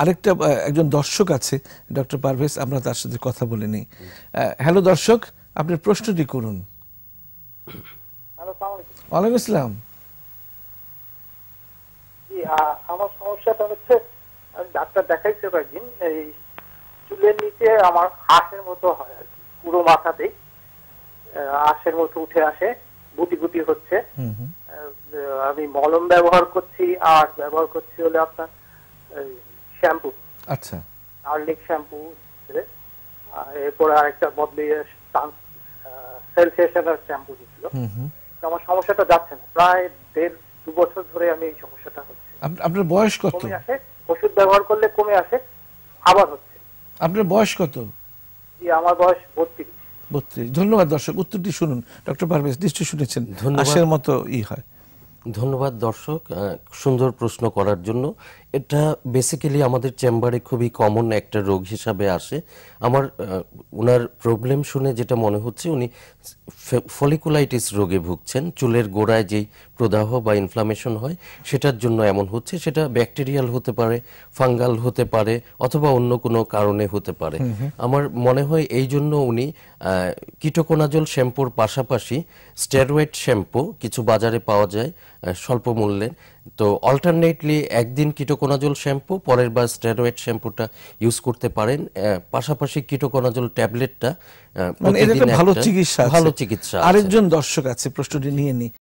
আরেকটা একজন দর্শক আছে ডক্টর পারভেজ আমরা তার সাথে কথা বলে নিই হ্যালো দর্শক আপনি প্রশ্নটি করুন ওয়ালাইকুম আসসালাম আমার সমস্যাটা হচ্ছে ডাক্তার দেখাইছি কয়েকদিন এই চুলের নিচে আমার হাঁসের মতো হয় আর কি পুরো মাথাতেই হাঁসের মতো উঠে আসে গুটি গুটি হচ্ছে আমি মলম ব্যবহার করছি আর ব্যবহার করছি হলে আপনার শ্যাম্পু আচ্ছা গার্লিক শ্যাম্পু এরপরে আরেকটা শ্যাম্পু আমার সমস্যাটা যাচ্ছে না প্রায় দেড় দু বছর ধরে আমি এই সমস্যাটা হচ্ছে আপনার বয়স কত কমে আসে ওষুধ ব্যবহার করলে কমে আসে আবার হচ্ছে আপনার বয়স কত জি আমার বয়স বত্রিশ বত্রিশ ধন্যবাদ দর্শক উত্তরটি শুনুন ডক্টর পারভেজ নিশ্চয় শুনেছেন ধন্যবাদের মতো ই হয় ধন্যবাদ দর্শক সুন্দর প্রশ্ন করার জন্য এটা বেসিক্যালি আমাদের চেম্বারে খুবই কমন একটা রোগ হিসাবে আসে আমার ওনার প্রবলেম শুনে যেটা মনে হচ্ছে উনি ফলিকুলাইটিস রোগে ভুগছেন চুলের গোড়ায় যেই প্রদাহ বা ইনফ্লামেশন হয় সেটার জন্য এমন হচ্ছে সেটা ব্যাকটেরিয়াল হতে পারে ফাঙ্গাল হতে পারে অথবা অন্য কোনো কারণে হতে পারে আমার মনে হয় এই জন্য উনি কীটকোনাজল শ্যাম্পুর পাশাপাশি স্টেরয়েড শ্যাম্পু কিছু বাজারে পাওয়া যায় স্বল্প মূল্যে তো অল্টারনেটলি একদিন কিটোকোনাজল শ্যাম্পু পরের বার স্টেরয়েড শ্যাম্পুটা ইউজ করতে পারেন পাশাপাশি কিটোকোনাজল ট্যাবলেটটা মানে ভালো চিকিৎসা ভালো চিকিৎসা আরেকজন দর্শক আছে প্রশ্নটি নিয়ে নি